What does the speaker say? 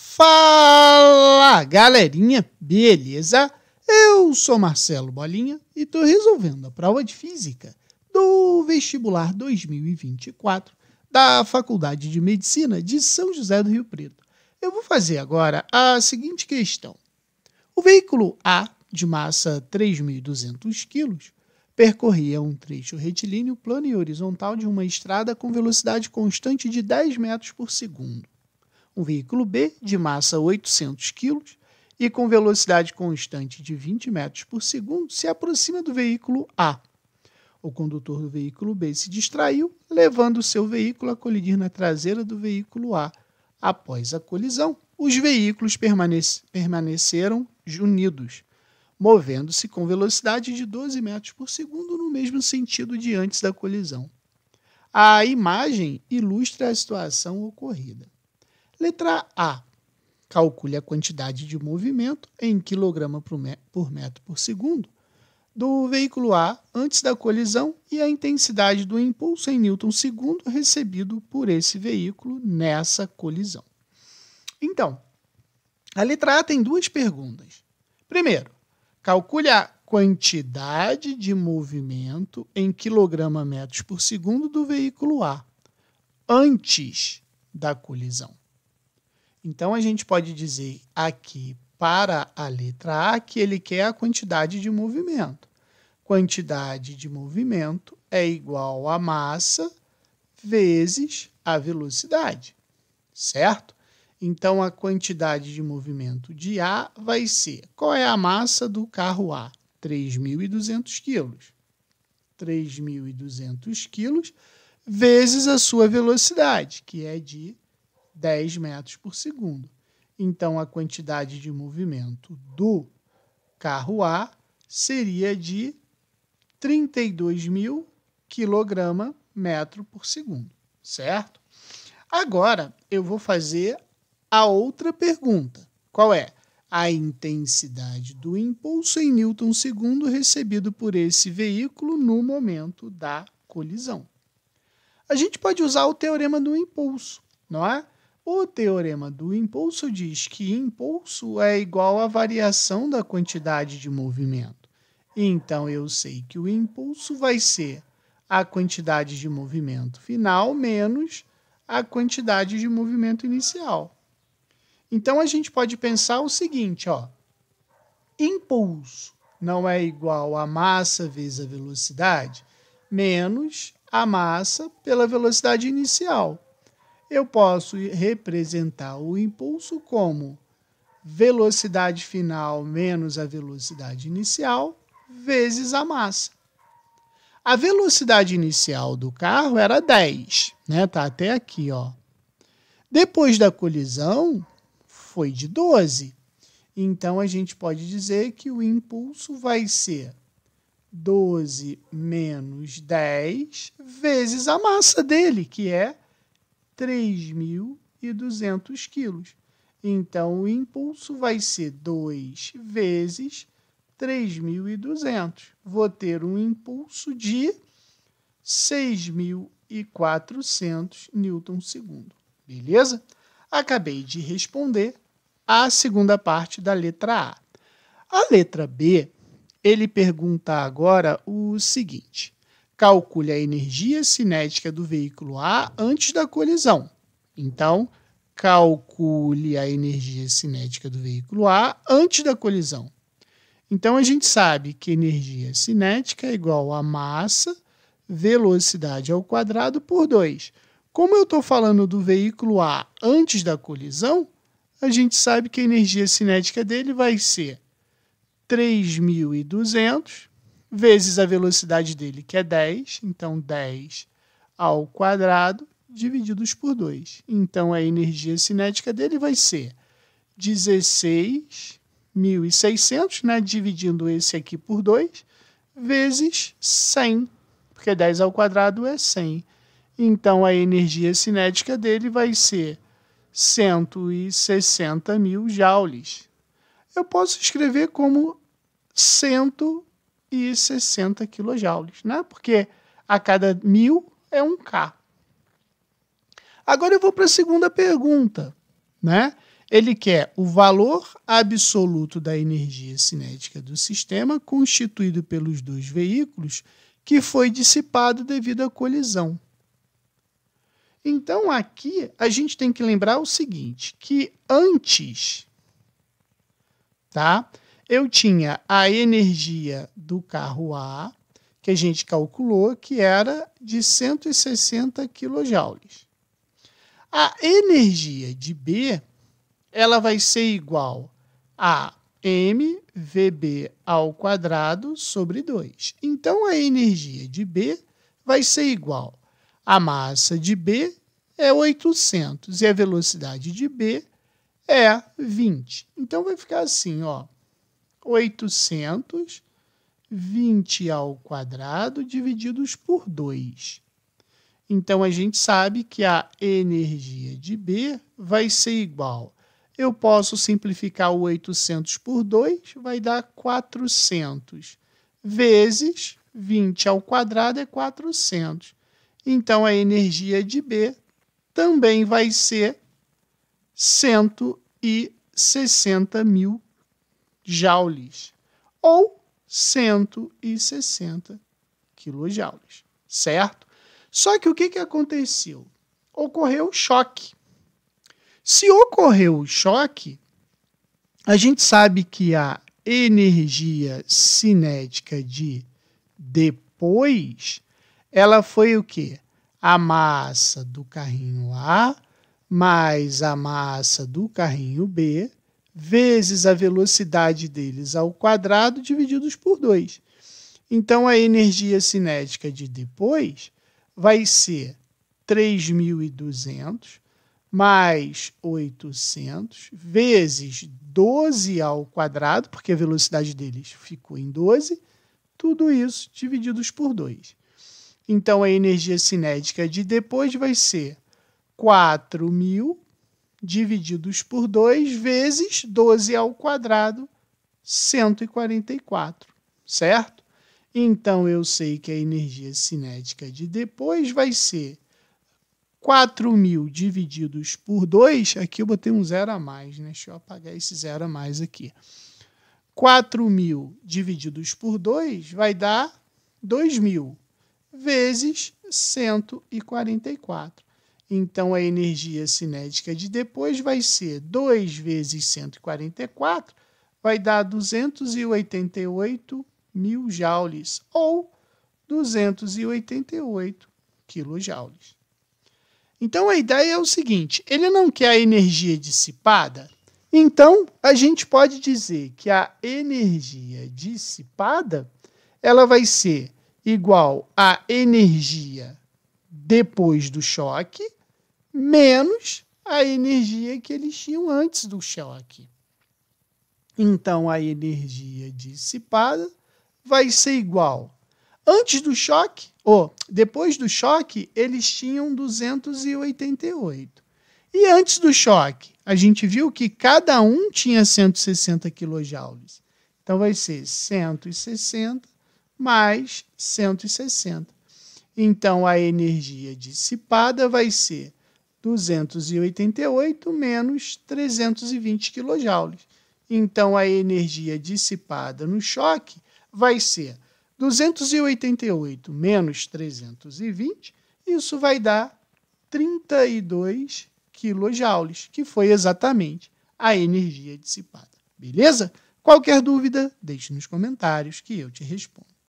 Fala galerinha, beleza? Eu sou Marcelo Bolinha e estou resolvendo a prova de física do vestibular 2024 da Faculdade de Medicina de São José do Rio Preto. Eu vou fazer agora a seguinte questão. O veículo A, de massa 3.200 kg, percorria um trecho retilíneo plano e horizontal de uma estrada com velocidade constante de 10 metros por segundo um veículo B de massa 800 kg e com velocidade constante de 20 metros por segundo se aproxima do veículo A. O condutor do veículo B se distraiu, levando o seu veículo a colidir na traseira do veículo A. Após a colisão, os veículos permaneceram unidos, movendo-se com velocidade de 12 metros por segundo no mesmo sentido de antes da colisão. A imagem ilustra a situação ocorrida. Letra A. Calcule a quantidade de movimento em quilograma por metro por segundo do veículo A antes da colisão e a intensidade do impulso em newton segundo recebido por esse veículo nessa colisão. Então, a letra A tem duas perguntas. Primeiro, calcule a quantidade de movimento em quilograma metros por segundo do veículo A antes da colisão. Então a gente pode dizer aqui para a letra A que ele quer a quantidade de movimento. Quantidade de movimento é igual a massa vezes a velocidade, certo? Então a quantidade de movimento de A vai ser. Qual é a massa do carro A? 3.200 quilos. 3.200 quilos vezes a sua velocidade, que é de 10 metros por segundo. Então, a quantidade de movimento do carro A seria de 32 mil quilograma metro por segundo, certo? Agora, eu vou fazer a outra pergunta. Qual é? A intensidade do impulso em newton segundo recebido por esse veículo no momento da colisão. A gente pode usar o teorema do impulso, não é? O teorema do impulso diz que impulso é igual à variação da quantidade de movimento. Então eu sei que o impulso vai ser a quantidade de movimento final menos a quantidade de movimento inicial. Então a gente pode pensar o seguinte, ó. Impulso não é igual a massa vezes a velocidade menos a massa pela velocidade inicial eu posso representar o impulso como velocidade final menos a velocidade inicial vezes a massa. A velocidade inicial do carro era 10, né? Tá até aqui, ó. Depois da colisão foi de 12. Então a gente pode dizer que o impulso vai ser 12 menos 10 vezes a massa dele, que é 3.200 quilos. Então, o impulso vai ser 2 vezes 3.200. Vou ter um impulso de 6.400 Newton/segundo. Beleza? Acabei de responder a segunda parte da letra A. A letra B, ele pergunta agora o seguinte: calcule a energia cinética do veículo A antes da colisão. Então, calcule a energia cinética do veículo A antes da colisão. Então, a gente sabe que energia cinética é igual a massa velocidade ao quadrado por 2. Como eu estou falando do veículo A antes da colisão, a gente sabe que a energia cinética dele vai ser 3.200 vezes a velocidade dele, que é 10, então 10 ao quadrado divididos por 2. Então a energia cinética dele vai ser 16.600, né, dividindo esse aqui por 2, vezes 100, porque 10 ao quadrado é 100. Então a energia cinética dele vai ser 160 mil joules. Eu posso escrever como 100 e 60 kJ, né? Porque a cada mil é um K. Agora eu vou para a segunda pergunta, né? Ele quer o valor absoluto da energia cinética do sistema constituído pelos dois veículos que foi dissipado devido à colisão. Então aqui a gente tem que lembrar o seguinte, que antes, tá? eu tinha a energia do carro A, que a gente calculou que era de 160 kJ. A energia de B, ela vai ser igual a mvb ao quadrado sobre 2. Então a energia de B vai ser igual a massa de B é 800 e a velocidade de B é 20. Então vai ficar assim, ó. 800 20 ao quadrado divididos por 2. Então, a gente sabe que a energia de B vai ser igual. Eu posso simplificar o 800 por 2, vai dar 400, vezes 20 ao quadrado é 400. Então, a energia de B também vai ser 160 mil joules ou 160 quilojoules, certo? Só que o que, que aconteceu? Ocorreu o choque. Se ocorreu o choque, a gente sabe que a energia cinética de depois, ela foi o quê? A massa do carrinho A mais a massa do carrinho B vezes a velocidade deles ao quadrado divididos por 2. Então a energia cinética de depois vai ser 3200 mais 800 vezes 12 ao quadrado, porque a velocidade deles ficou em 12, tudo isso divididos por 2. Então a energia cinética de depois vai ser 4000 divididos por 2 vezes 12 ao quadrado, 144, certo? Então eu sei que a energia cinética de depois vai ser 4.000 divididos por 2, aqui eu botei um zero a mais, né? deixa eu apagar esse zero a mais aqui. 4.000 divididos por 2 vai dar 2.000 vezes 144. Então, a energia cinética de depois vai ser 2 vezes 144, vai dar 288 mil joules, ou 288 quilojoules. Então, a ideia é o seguinte: ele não quer a energia dissipada, então a gente pode dizer que a energia dissipada ela vai ser igual à energia depois do choque menos a energia que eles tinham antes do choque. Então a energia dissipada vai ser igual. Antes do choque, ou depois do choque, eles tinham 288. E antes do choque, a gente viu que cada um tinha 160 kJ. Então vai ser 160 mais 160. Então a energia dissipada vai ser 288 menos 320 kJ. Então, a energia dissipada no choque vai ser 288 menos 320, isso vai dar 32 kJ, que foi exatamente a energia dissipada. Beleza? Qualquer dúvida, deixe nos comentários que eu te respondo.